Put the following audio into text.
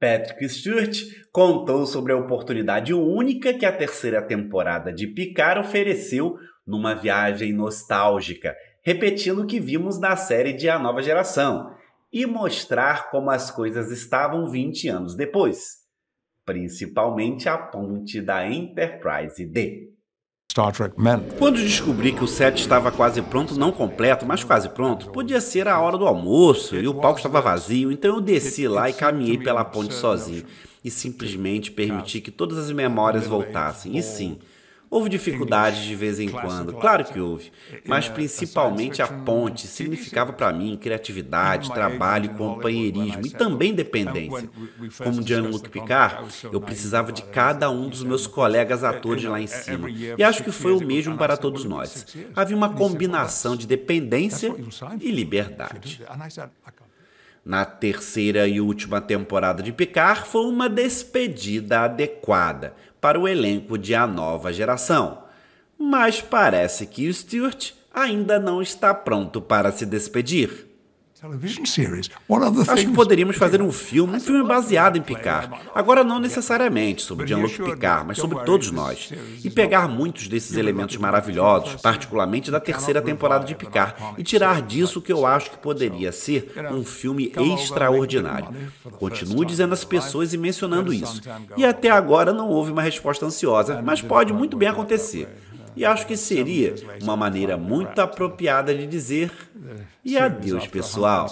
Patrick Stewart contou sobre a oportunidade única que a terceira temporada de Picard ofereceu numa viagem nostálgica, repetindo o que vimos na série de A Nova Geração, e mostrar como as coisas estavam 20 anos depois, principalmente a ponte da Enterprise D. Star Trek meant. Quando descobri que o set estava quase pronto, não completo, mas quase pronto, podia ser a hora do almoço e o palco estava vazio, então eu desci lá e caminhei pela ponte sozinho e simplesmente permiti que todas as memórias voltassem. E sim, Houve dificuldades de vez em quando, claro que houve, é, mas é, principalmente a ponte significava para mim criatividade, trabalho, companheirismo e também é, dependência. Como Jean-Luc Picard, eu precisava de cada um dos meus colegas atores lá em cima, e acho que foi o mesmo para todos nós. Havia uma combinação de dependência e liberdade na terceira e última temporada de Picard foi uma despedida adequada para o elenco de A Nova Geração. Mas parece que o Stewart ainda não está pronto para se despedir. Acho que poderíamos fazer um filme, um filme baseado em Picard. Agora, não necessariamente sobre Jean-Luc Picard, mas sobre todos nós. E pegar muitos desses elementos maravilhosos, particularmente da terceira temporada de Picard, e tirar disso o que eu acho que poderia ser um filme extraordinário. Continuo dizendo às pessoas e mencionando isso. E até agora não houve uma resposta ansiosa, mas pode muito bem acontecer. E acho que seria uma maneira muito apropriada de dizer e adeus, pessoal.